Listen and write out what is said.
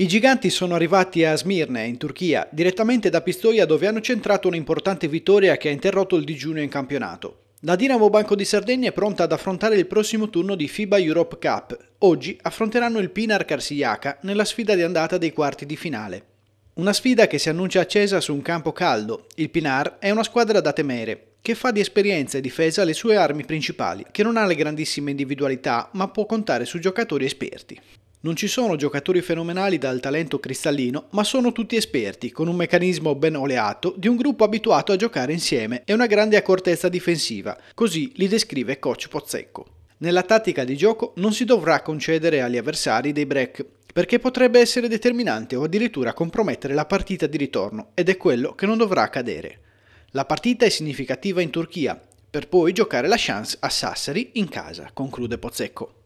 I giganti sono arrivati a Smirne, in Turchia, direttamente da Pistoia dove hanno centrato un'importante vittoria che ha interrotto il digiuno in campionato. La Dinamo Banco di Sardegna è pronta ad affrontare il prossimo turno di FIBA Europe Cup. Oggi affronteranno il Pinar Carsiaca nella sfida di andata dei quarti di finale. Una sfida che si annuncia accesa su un campo caldo. Il Pinar è una squadra da temere, che fa di esperienza e difesa le sue armi principali, che non ha le grandissime individualità, ma può contare su giocatori esperti. Non ci sono giocatori fenomenali dal talento cristallino, ma sono tutti esperti, con un meccanismo ben oleato di un gruppo abituato a giocare insieme e una grande accortezza difensiva, così li descrive coach Pozzecco. Nella tattica di gioco non si dovrà concedere agli avversari dei break, perché potrebbe essere determinante o addirittura compromettere la partita di ritorno, ed è quello che non dovrà accadere. La partita è significativa in Turchia, per poi giocare la chance a Sassari in casa, conclude Pozzecco.